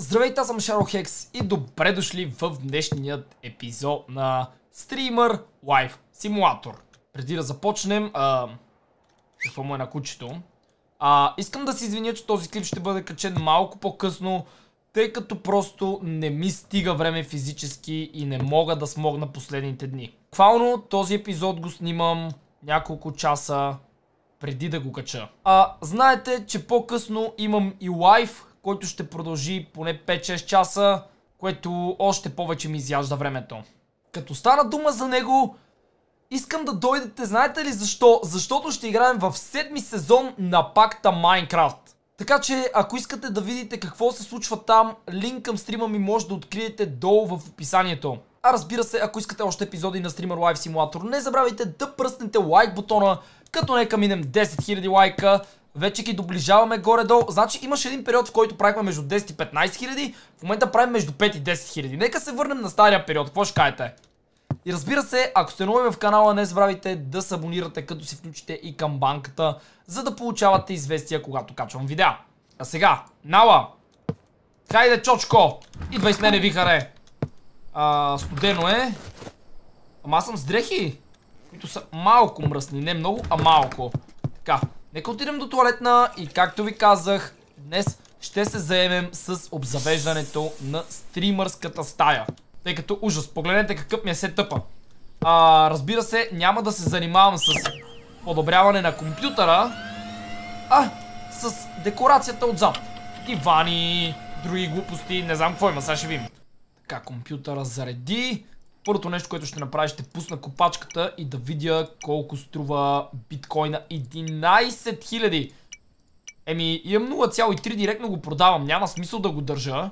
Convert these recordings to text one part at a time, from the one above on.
Здравейте, аз съм Шаро Хекс и добре дошли в днешният епизод на Streamer Live Simulator. Преди да започнем, а, какво му е на кучето, а, искам да се извиня, че този клип ще бъде качен малко по-късно, тъй като просто не ми стига време физически и не мога да смогна последните дни. Буквално този епизод го снимам няколко часа преди да го кача. А, знаете, че по-късно имам и лайв който ще продължи поне 5-6 часа, което още повече ми изяжда времето. Като стана дума за него, искам да дойдете, знаете ли защо? Защото ще играем в седми сезон на пакта Майнкрафт. Така че, ако искате да видите какво се случва там, линк към стрима ми може да откриете долу в описанието. А разбира се, ако искате още епизоди на Streamer Live Simulator, не забравяйте да пръснете лайк бутона, като нека минем 10 000 лайка. Вече ги доближаваме горе-долу. Значи имаше един период, в който правихме между 10 и 15 хиляди. В момента правим между 5 и 10 хиляди. Нека се върнем на стария период. Какво ще кажете? И разбира се, ако сте нови в канала, не забравяйте да се абонирате, като си включите и камбанката, за да получавате известия, когато качвам видеа. А сега, нала! Хайде, чочко! Идвай с мене, вихаре! А, студено е. Ама аз съм с дрехи, които са малко мръсни. Не много, а малко. Така, Нека отидем до туалетна и както ви казах, днес ще се заемем с обзавеждането на стримърската стая. Тъй като ужас, погледнете какъв ми е сетъпа. А, разбира се, няма да се занимавам с подобряване на компютъра, а с декорацията отзад. Дивани, други глупости, не знам какво има, сега ще видим. Така, компютъра зареди. Първото нещо, което ще направя, ще пусна копачката и да видя колко струва биткоина. 11 000! Еми, имам 0,3, директно го продавам. Няма смисъл да го държа.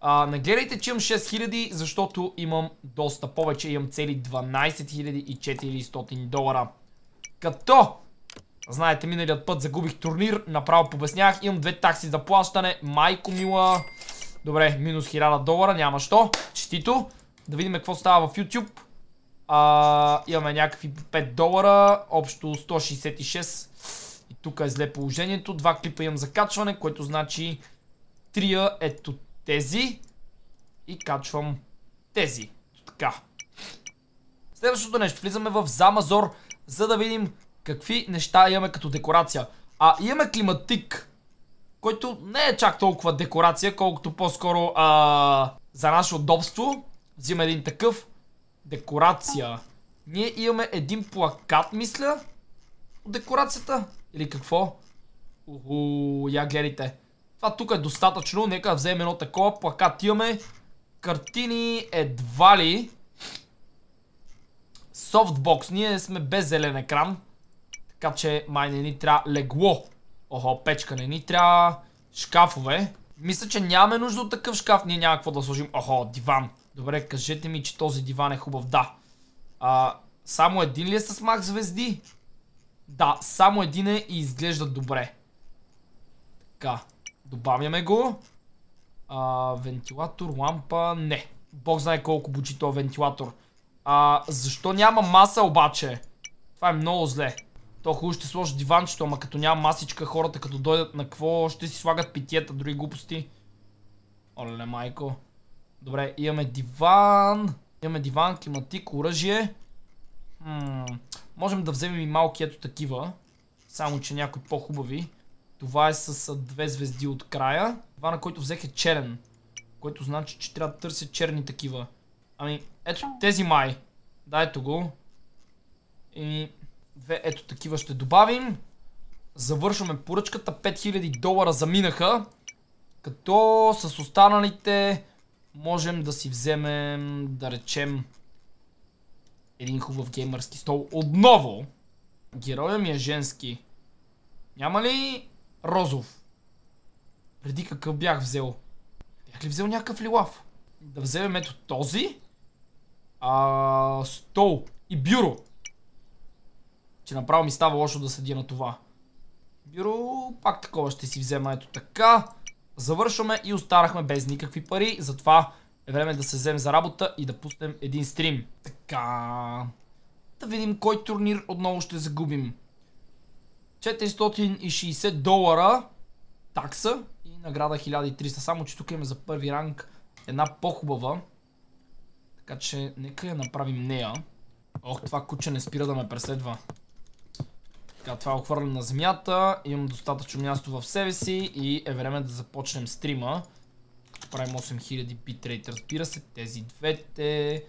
А, не гледайте, че имам 6 000, защото имам доста повече. Имам цели 12 400 долара. Като, знаете, миналият път загубих турнир, направо побеснях. Имам две такси за плащане. Майко мила... Добре, минус 1000 долара, няма що. Честито. Да видим какво става в YouTube. А, имаме някакви 5 долара, общо 166. И тук е зле положението. Два клипа имам за качване, което значи 3 ето тези. И качвам тези. Така. Следващото нещо. Влизаме в Замазор, за да видим какви неща имаме като декорация. А имаме климатик, който не е чак толкова декорация, колкото по-скоро за наше удобство. Взима един такъв. Декорация. Ние имаме един плакат, мисля. От декорацията. Или какво? Уху, я гледайте. Това тук е достатъчно. Нека вземем едно такова. Плакат имаме. Картини едва ли. Софтбокс. Ние сме без зелен екран. Така че май не ни трябва легло. Охо, печка не ни трябва шкафове. Мисля, че нямаме нужда от такъв шкаф. Ние няма какво да сложим. Охо, диван. Добре, кажете ми, че този диван е хубав. Да. А, само един ли е с мах звезди? Да, само един е и изглежда добре. Така. Добавяме го. А, вентилатор, лампа... Не. Бог знае колко бучи този вентилатор. А, защо няма маса обаче? Това е много зле. То хубаво ще сложи диванчето, ама като няма масичка, хората като дойдат на какво ще си слагат питиета, други глупости. Оле, майко. Добре, имаме диван. Имаме диван, климатик, оръжие. Можем да вземем и малки ето такива. Само, че някои по-хубави. Това е с две звезди от края. Това, на който взех е черен. Което значи, че трябва да търся черни такива. Ами, ето тези май. Да, ето го. И две ето такива ще добавим. Завършваме поръчката. 5000 долара заминаха. Като с останалите можем да си вземем, да речем, един хубав геймърски стол. Отново, героя ми е женски. Няма ли розов? Преди какъв бях взел? Бях ли взел някакъв лилав? Да вземем ето този. А, стол и бюро. Че направо ми става лошо да седя на това. Бюро пак такова ще си взема ето така завършваме и останахме без никакви пари, затова е време да се взем за работа и да пуснем един стрим. Така... Да видим кой турнир отново ще загубим. 460 долара такса и награда 1300. Само, че тук имаме за първи ранг една по-хубава. Така че нека я направим нея. Ох, това куче не спира да ме преследва. Така, това е охвърлено на земята. Имам достатъчно място в себе си и е време да започнем стрима. Правим 8000 битрейт, разбира се. Тези двете...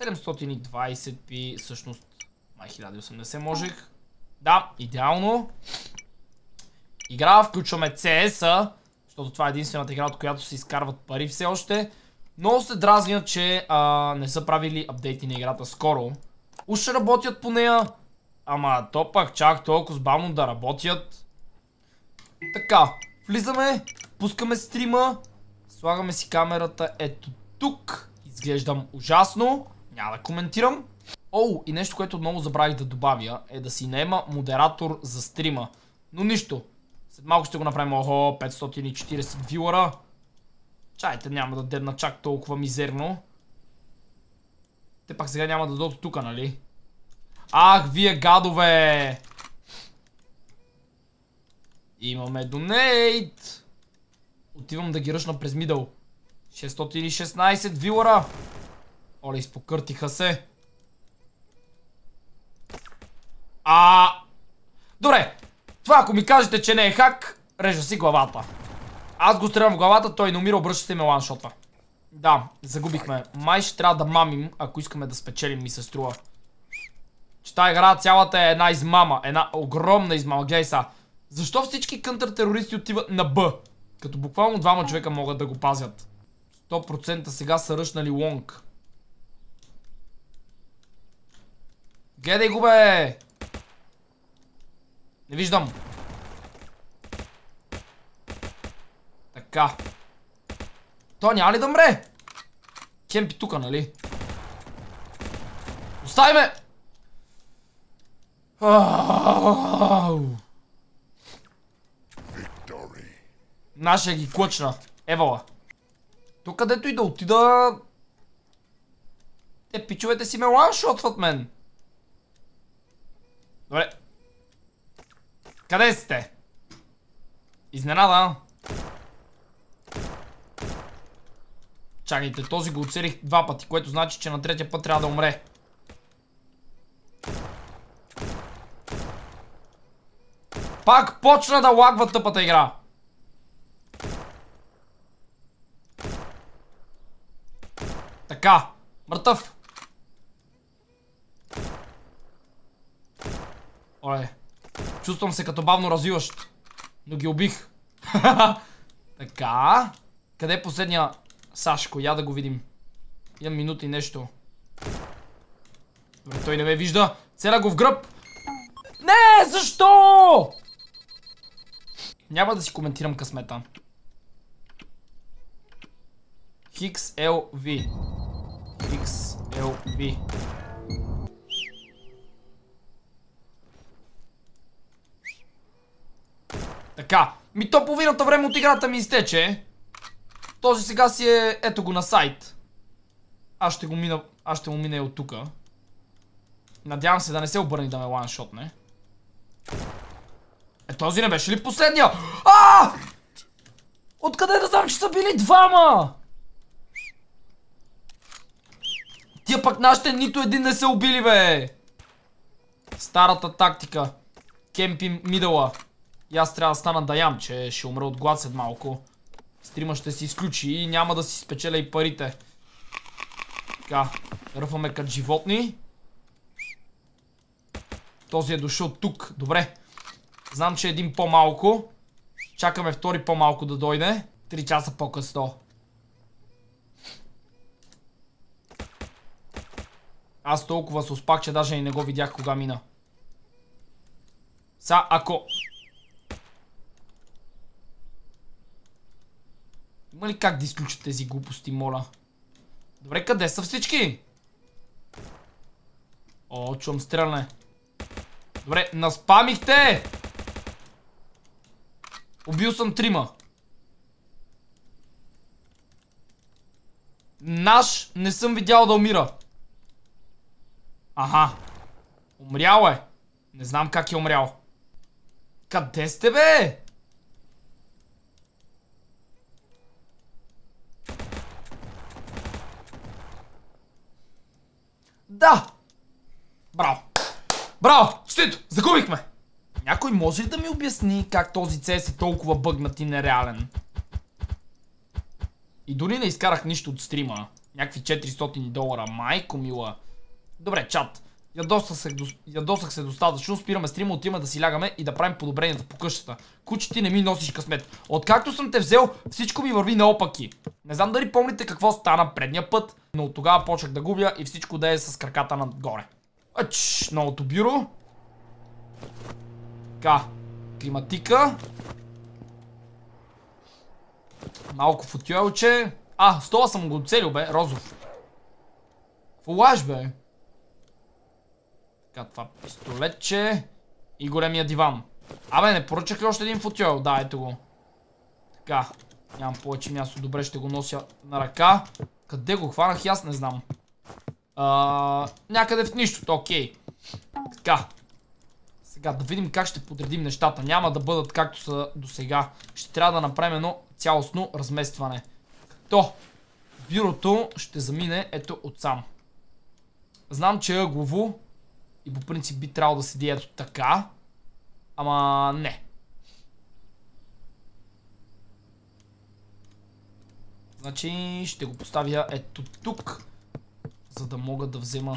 720 пи, всъщност май 1080 можех. Да, идеално. Игра, включваме CS-а, защото това е единствената игра, от която се изкарват пари все още. Но се дразня, че а, не са правили апдейти на играта скоро. Уж работят по нея, Ама то пак чак толкова с бавно да работят. Така, влизаме, пускаме стрима, слагаме си камерата ето тук. Изглеждам ужасно, няма да коментирам. Оу, и нещо, което отново забравих да добавя, е да си наема модератор за стрима. Но нищо, след малко ще го направим, охо, 540 вилара. Чайте, няма да дебна чак толкова мизерно. Те пак сега няма да дойдат тук, нали? Ах, вие гадове! Имаме донейт! Отивам да ги ръшна през мидъл. 616 вилара! Оле, изпокъртиха се. А... Добре, това ако ми кажете, че не е хак, режа си главата. Аз го стрелям в главата, той не умира, обръща се и ме ланшотва. Да, загубихме. Май ще трябва да мамим, ако искаме да спечелим, ми се струва че тази игра цялата е една измама, една огромна измама. Гледай са, защо всички контртерористи отиват на Б? Като буквално двама човека могат да го пазят. 100% сега са ръчнали лонг. Гледай го бе! Не виждам. Така. То няма ли да мре? Кемпи е тука, нали? Остави ме! Нашия ги клъчна. Евала. Тук където и да отида... Те пичовете си ме ланшотват мен. Добре. Къде сте? Изненада. Чакайте, този го оцелих два пъти, което значи, че на третия път трябва да умре. Пак почна да лагва тъпата игра. Така. Мъртъв. Оле. Чувствам се като бавно развиващ. Но ги убих. така. Къде е последния Сашко? Я да го видим. Имам минути нещо. Добре, той не ме вижда. Целя го в гръб. Не, защо? Няма да си коментирам късмета. XLV. XLV. Така. Ми то половината време от играта ми изтече. Този сега си е... Ето го на сайт. Аз ще го мина... Аз ще му мина и от тука. Надявам се да не се обърни да ме ланшотне. Е, този не беше ли последния? А! Откъде да знам, че са били двама? Тия пък нашите нито един не са убили, бе! Старата тактика. Кемпи мидала. И аз трябва да стана да ям, че ще умра от глад след малко. Стрима ще се изключи и няма да си спечеля и парите. Така, ръфаме като животни. Този е дошъл тук. Добре. Знам, че е един по-малко. Чакаме втори по-малко да дойде. Три часа по-късно. Аз толкова се успах, че даже и не го видях кога мина. Са, ако... Има ли как да изключат тези глупости, моля? Добре, къде са всички? О, чум стреляне. Добре, наспамихте! Убил съм трима. Наш не съм видял да умира. Аха. Умрял е. Не знам как е умрял. Къде сте, бе? Да! Браво! Браво! Стоито! Загубихме! Някой може ли да ми обясни как този CS е толкова бъгнат и нереален? И дори не изкарах нищо от стрима. Някакви 400 долара. Майко мила. Добре, чат. Ядосах се, достатъчно. Спираме стрима, отиваме да си лягаме и да правим подобренията по къщата. Куче ти не ми носиш късмет. Откакто съм те взел, всичко ми върви наопаки. Не знам дали помните какво стана предния път, но от тогава почнах да губя и всичко да е с краката нагоре. Ач, новото бюро. Така. Климатика. Малко футюелче. А, стола съм го оцелил, бе. Розов. Фулаж, бе. Така, това пистолетче. И големия диван. Абе, не поръчах ли още един футюел? Да, ето го. Така. Нямам повече място. Добре, ще го нося на ръка. Къде го хванах, аз не знам. някъде в нищото, окей. Така. Сега да видим как ще подредим нещата. Няма да бъдат както са до сега. Ще трябва да направим едно цялостно разместване. То, бюрото ще замине ето от сам. Знам, че е ъглово и по принцип би трябвало да седи ето така. Ама не. Значи ще го поставя ето тук, за да мога да взема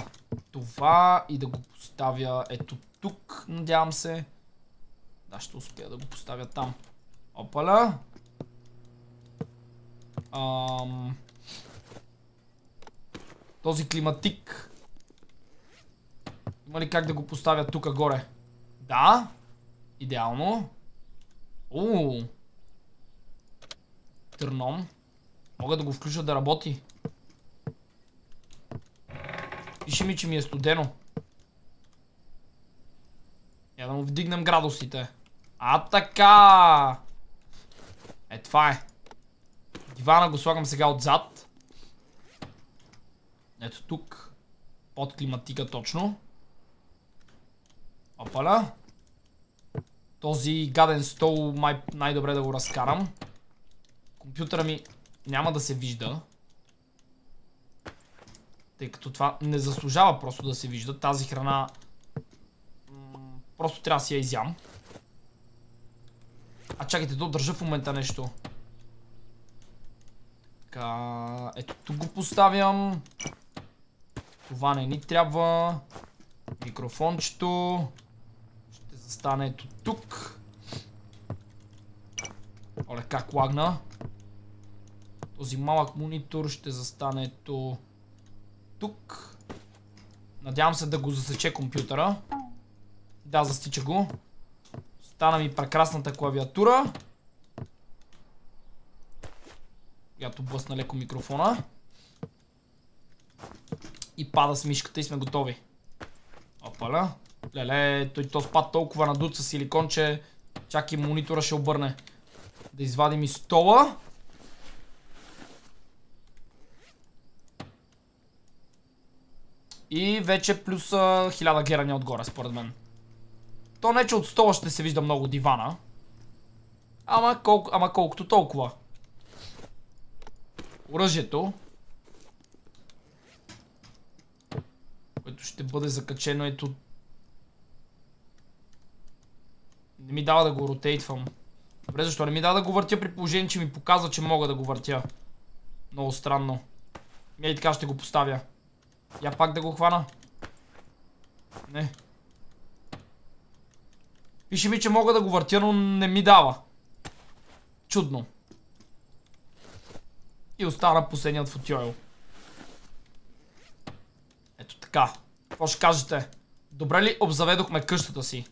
това и да го поставя ето тук тук, надявам се. Да, ще успея да го поставя там. Опаля. Ам... Този климатик. Има ли как да го поставя тук горе? Да. Идеално. Уу. Търном. Мога да го включа да работи. Пиши ми, че ми е студено. Я да му вдигнем градусите. А така! Е, това е. Дивана го слагам сега отзад. Ето тук. Под климатика точно. Опаля. Този гаден стол май най-добре да го разкарам. Компютъра ми няма да се вижда. Тъй като това не заслужава просто да се вижда. Тази храна Просто трябва да си я изям. А чакайте, то държа в момента нещо. Така, ето тук го поставям. Това не ни трябва. Микрофончето. Ще застане ето тук. Оле, как лагна. Този малък монитор ще застане ето тук. Надявам се да го засече компютъра. Да, застича го. Стана ми прекрасната клавиатура. Която блъсна леко микрофона. И пада с мишката и сме готови. Опаля. Леле, той то спад толкова надут с силикон, че чак и монитора ще обърне. Да извадим и стола. И вече плюс 1000 герани е отгоре, според мен. То не, че от стола ще се вижда много дивана. Ама, колко, ама колкото толкова. Оръжието. Което ще бъде закачено ето... Не ми дава да го ротейтвам. Добре, защо не ми дава да го въртя при положение, че ми показва, че мога да го въртя. Много странно. Ми и така ще го поставя. Я пак да го хвана. Не. Пише ми, че мога да го въртя, но не ми дава. Чудно. И остана последният футиойл. Ето така. Какво ще кажете? Добре ли обзаведохме къщата си?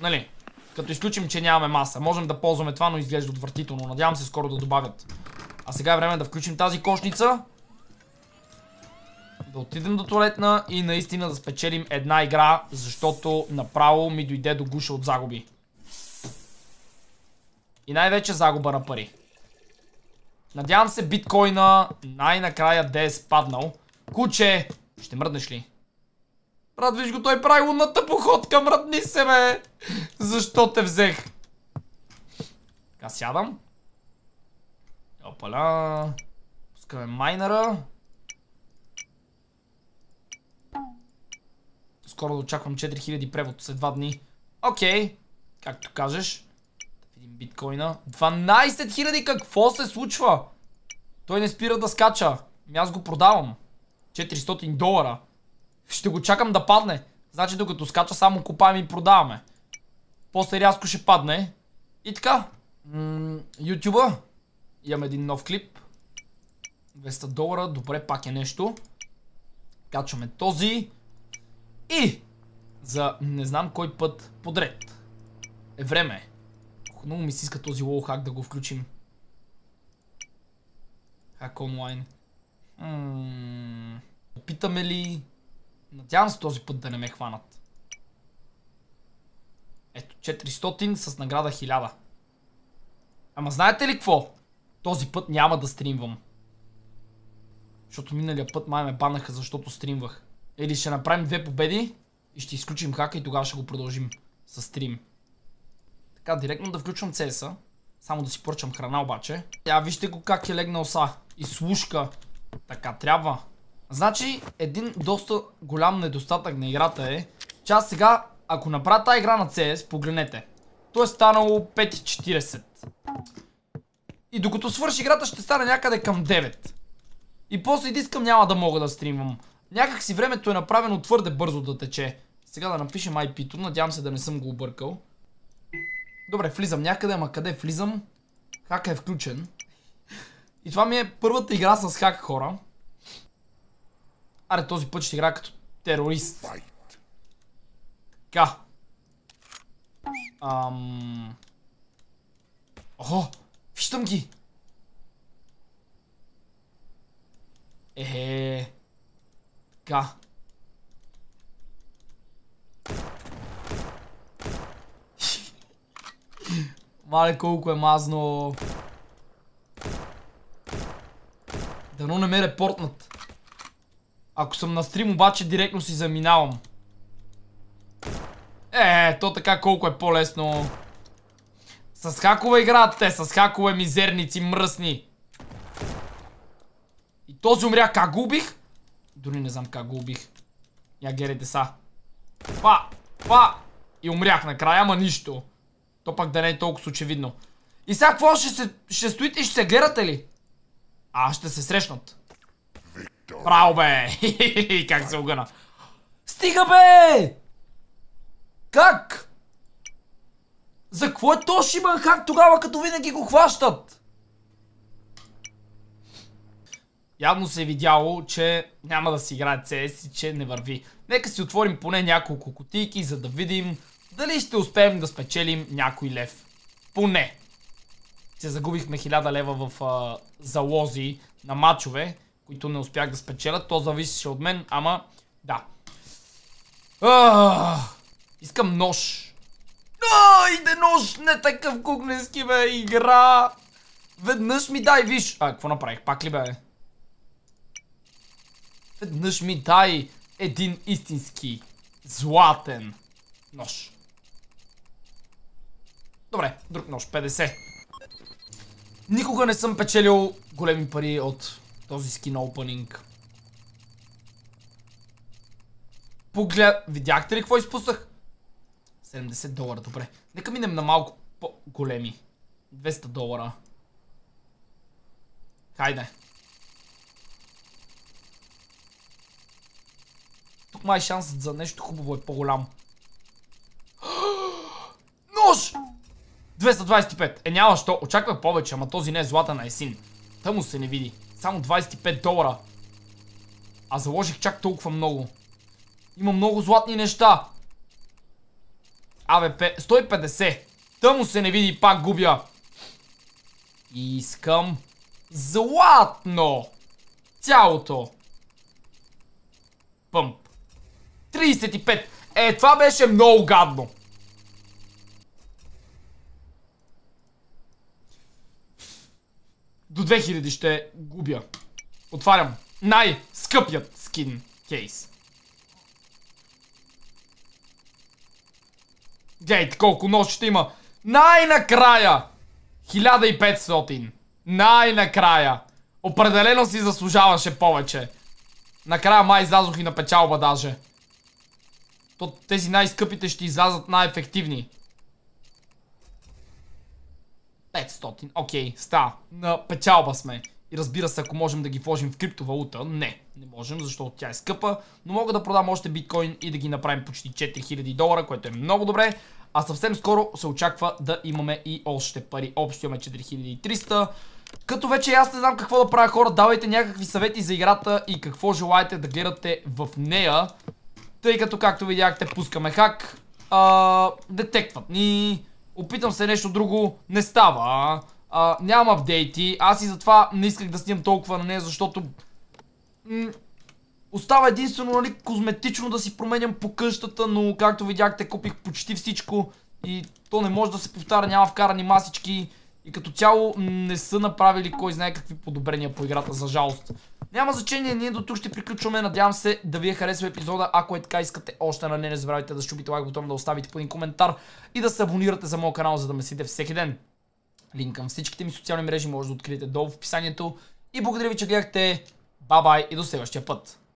Нали? Като изключим, че нямаме маса. Можем да ползваме това, но изглежда отвратително. Надявам се скоро да добавят. А сега е време да включим тази кошница да отидем до туалетна и наистина да спечелим една игра, защото направо ми дойде до гуша от загуби. И най-вече загуба на пари. Надявам се биткоина най-накрая да е спаднал. Куче, ще мръднеш ли? виж го, той прави лунната походка, мръдни се, бе! Защо те взех? Така сядам. Опаля. Пускаме майнера. скоро да очаквам 4000 превод след 2 дни. Окей, okay. както кажеш. Видим биткоина. 12 000, какво се случва? Той не спира да скача. Ами аз го продавам. 400 долара. Ще го чакам да падне. Значи докато скача само купаем и продаваме. После рязко ще падне. И така. Ютуба. Имам един нов клип. 200 долара. Добре, пак е нещо. Качваме този. И за не знам кой път подред. Е време. Ох, е. много ми се иска този лоу хак да го включим. Хак онлайн. Ммм... Опитаме ли... Надявам се този път да не ме хванат. Ето, 400 с награда 1000. Ама знаете ли какво? Този път няма да стримвам. Защото миналия път май ме банаха, защото стримвах. Или ще направим две победи и ще изключим хака и тогава ще го продължим с стрим. Така, директно да включвам CS-а. Само да си поръчам храна обаче. Я вижте го как е легнал са. И слушка. Така трябва. Значи, един доста голям недостатък на играта е, че аз сега, ако направя тази игра на CS, погледнете. То е станало 5.40. И докато свърши играта ще стане някъде към 9. И после и дискам няма да мога да стримвам Някак си времето е направено твърде бързо да тече. Сега да напишем IP-то, надявам се да не съм го объркал. Добре, влизам някъде, ама къде влизам? Хака е включен. И това ми е първата игра с хак хора. Аре, този път ще игра като терорист. Така. Ам... Охо! Виждам ги! Ехе... Така. Мале колко е мазно. Дано не ме репортнат. Ако съм на стрим, обаче директно си заминавам. Е, то така колко е по-лесно. С хакове играят те, с хакове мизерници, мръсни. И този умря, как го убих? Дори не знам как го убих. Я герете са. Па! Па! И умрях накрая, ама нищо. То пак да не е толкова очевидно. И сега какво ще, се, ще стоите и ще се гледате ли? А, ще се срещнат. Право бе! как се огъна. Стига бе! Как? За какво е то Шиман Хак тогава, като винаги го хващат? Явно се е видяло, че няма да си играе CS и че не върви. Нека си отворим поне няколко кутийки, за да видим дали ще успеем да спечелим някой лев. Поне. Се загубихме 1000 лева в а, залози на матчове, които не успях да спечелят. То зависеше от мен, ама да. искам нож. Ай, де нож, не такъв кукненски бе, игра. Веднъж ми дай, виж. А, какво направих? Пак ли бе? Веднъж ми дай един истински златен нож. Добре, друг нож, 50. Никога не съм печелил големи пари от този скин опенинг. Поглед... Видяхте ли какво изпуснах? 70 долара, добре. Нека минем на малко по-големи. 200 долара. Хайде. май шансът за нещо хубаво е по-голям. Нож! 225. Е няма що, очаквах повече, ама този не е злата на есин. син. Тъмо се не види. Само 25 долара. А заложих чак толкова много. Има много златни неща. АВП 150. Тъмо се не види пак губя. Искам златно. Цялото. Пъм. 35. Е, това беше много гадно. До 2000 ще губя. Отварям. Най-скъпият скин кейс. Гейт, колко нощ ще има. Най-накрая! 1500. Най-накрая. Определено си заслужаваше повече. Накрая май излязох и на печалба даже. Защото тези най-скъпите ще излязат най-ефективни. 500, окей, okay, ста. На печалба сме. И разбира се, ако можем да ги вложим в криптовалута, не, не можем, защото тя е скъпа, но мога да продам още биткоин и да ги направим почти 4000 долара, което е много добре. А съвсем скоро се очаква да имаме и още пари. Общо имаме 4300. Като вече аз не знам какво да правя хора, давайте някакви съвети за играта и какво желаете да гледате в нея. Тъй като, както видяхте, пускаме хак. А, детектват ни. Опитам се нещо друго. Не става. А, нямам апдейти. Аз и затова не исках да снимам толкова на нея, защото... Остава единствено, нали, козметично да си променям по къщата, но както видяхте, купих почти всичко и то не може да се повтаря, няма вкарани масички и като цяло не са направили кой знае какви подобрения по играта, за жалост. Няма значение, ние до тук ще приключваме. Надявам се да ви е харесал епизода. Ако е така, искате още на нали, не, не забравяйте да щупите лайк бутон, да оставите по един коментар и да се абонирате за моят канал, за да ме следите всеки ден. Линк към всичките ми социални мрежи може да откриете долу в описанието. И благодаря ви, че гледахте. Бай-бай и до следващия път.